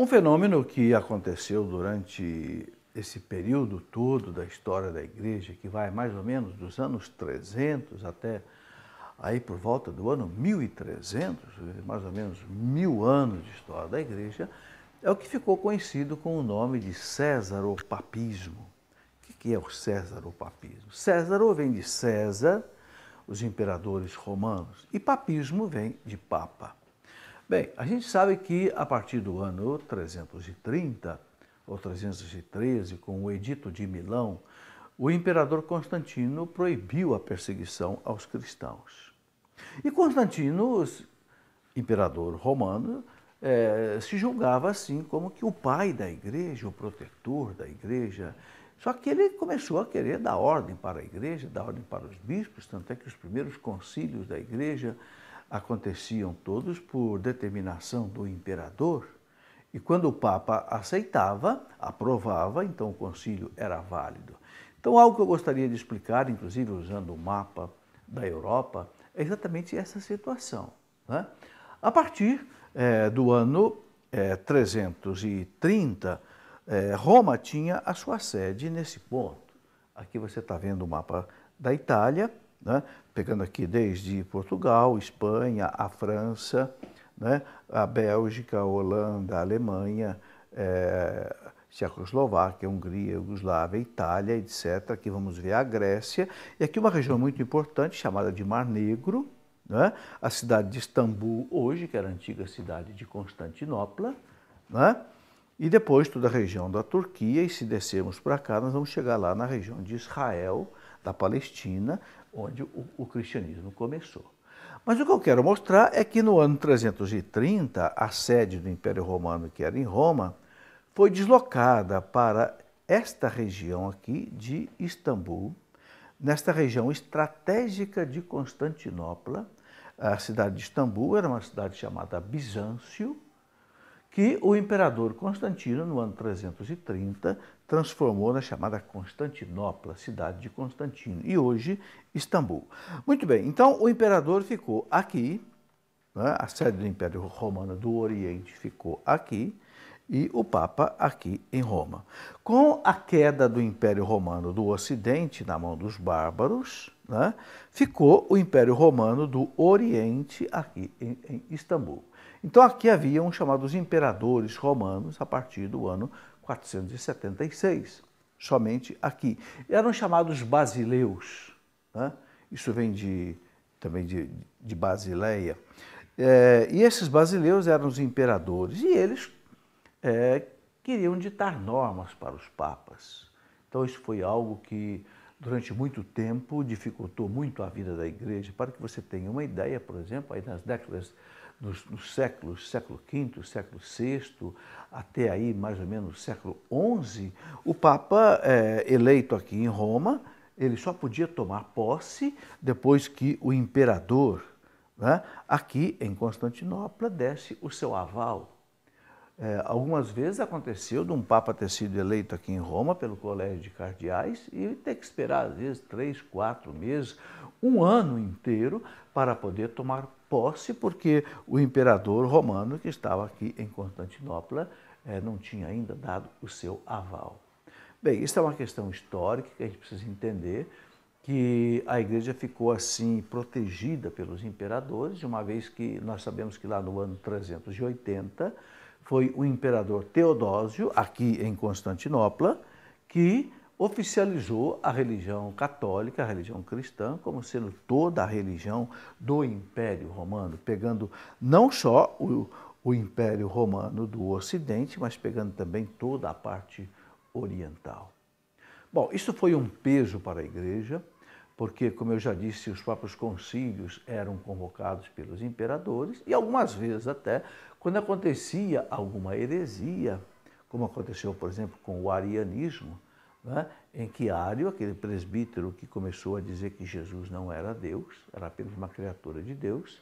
Um fenômeno que aconteceu durante esse período todo da história da igreja, que vai mais ou menos dos anos 300 até aí por volta do ano 1300, mais ou menos mil anos de história da igreja, é o que ficou conhecido com o nome de Césaropapismo. O que é o Césaropapismo? Césaro vem de César, os imperadores romanos, e papismo vem de papa. Bem, a gente sabe que a partir do ano 330 ou 313, com o Edito de Milão, o imperador Constantino proibiu a perseguição aos cristãos. E Constantino, imperador romano, eh, se julgava assim como que o pai da igreja, o protetor da igreja. Só que ele começou a querer dar ordem para a igreja, dar ordem para os bispos, tanto é que os primeiros concílios da igreja aconteciam todos por determinação do imperador. E quando o Papa aceitava, aprovava, então o concílio era válido. Então, algo que eu gostaria de explicar, inclusive usando o mapa da Europa, é exatamente essa situação. Né? A partir é, do ano é, 330, é, Roma tinha a sua sede nesse ponto. Aqui você está vendo o mapa da Itália, né? pegando aqui desde Portugal, Espanha, a França, né? a Bélgica, a Holanda, a Alemanha, é, Tchecoslováquia, Hungria, Yugoslávia, Itália, etc. Aqui vamos ver a Grécia. E aqui uma região muito importante chamada de Mar Negro, né? a cidade de Istambul hoje, que era a antiga cidade de Constantinopla, né? e depois toda a região da Turquia, e se descermos para cá, nós vamos chegar lá na região de Israel, da Palestina, onde o, o cristianismo começou. Mas o que eu quero mostrar é que no ano 330, a sede do Império Romano, que era em Roma, foi deslocada para esta região aqui de Istambul, nesta região estratégica de Constantinopla. A cidade de Istambul era uma cidade chamada Bizâncio, que o imperador Constantino, no ano 330, transformou na chamada Constantinopla, cidade de Constantino, e hoje Istambul. Muito bem, então o imperador ficou aqui, né? a sede do Império Romano do Oriente ficou aqui, e o Papa aqui em Roma. Com a queda do Império Romano do Ocidente na mão dos bárbaros, né? ficou o Império Romano do Oriente aqui em, em Istambul. Então aqui haviam um chamados imperadores romanos a partir do ano 476, somente aqui. Eram chamados basileus, né? isso vem de, também de, de Basileia. É, e esses basileus eram os imperadores e eles é, queriam ditar normas para os papas. Então isso foi algo que durante muito tempo dificultou muito a vida da igreja. Para que você tenha uma ideia, por exemplo, aí nas décadas nos, séculos, século V, século VI, até aí mais ou menos século XI, o Papa é, eleito aqui em Roma, ele só podia tomar posse depois que o imperador, né, aqui em Constantinopla, desse o seu aval. É, algumas vezes aconteceu de um Papa ter sido eleito aqui em Roma pelo Colégio de Cardeais e ter que esperar, às vezes, três, quatro meses, um ano inteiro, para poder tomar posse, porque o imperador romano que estava aqui em Constantinopla eh, não tinha ainda dado o seu aval. Bem, isso é uma questão histórica que a gente precisa entender que a igreja ficou assim protegida pelos imperadores, uma vez que nós sabemos que lá no ano 380 foi o imperador Teodósio, aqui em Constantinopla, que oficializou a religião católica, a religião cristã, como sendo toda a religião do Império Romano, pegando não só o, o Império Romano do Ocidente, mas pegando também toda a parte oriental. Bom, isso foi um peso para a igreja, porque, como eu já disse, os próprios concílios eram convocados pelos imperadores e algumas vezes até, quando acontecia alguma heresia, como aconteceu, por exemplo, com o arianismo, né? em que Ário, aquele presbítero que começou a dizer que Jesus não era Deus, era apenas uma criatura de Deus,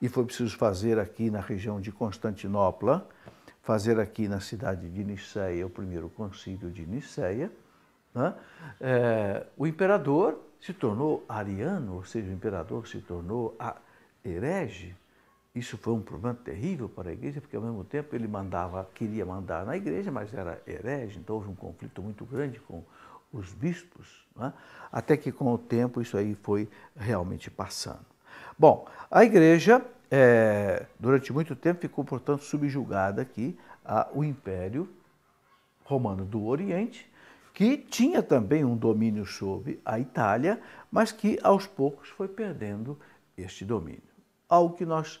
e foi preciso fazer aqui na região de Constantinopla, fazer aqui na cidade de Niceia, o primeiro concílio de Niceia, né? é, o imperador se tornou ariano, ou seja, o imperador se tornou herege, isso foi um problema terrível para a igreja, porque ao mesmo tempo ele mandava, queria mandar na igreja, mas era herege, então houve um conflito muito grande com os bispos, né? até que com o tempo isso aí foi realmente passando. Bom, a igreja é, durante muito tempo ficou, portanto, subjugada aqui ao Império Romano do Oriente, que tinha também um domínio sobre a Itália, mas que aos poucos foi perdendo este domínio. Algo que nós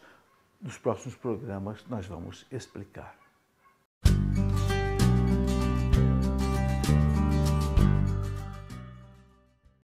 nos próximos programas nós vamos explicar.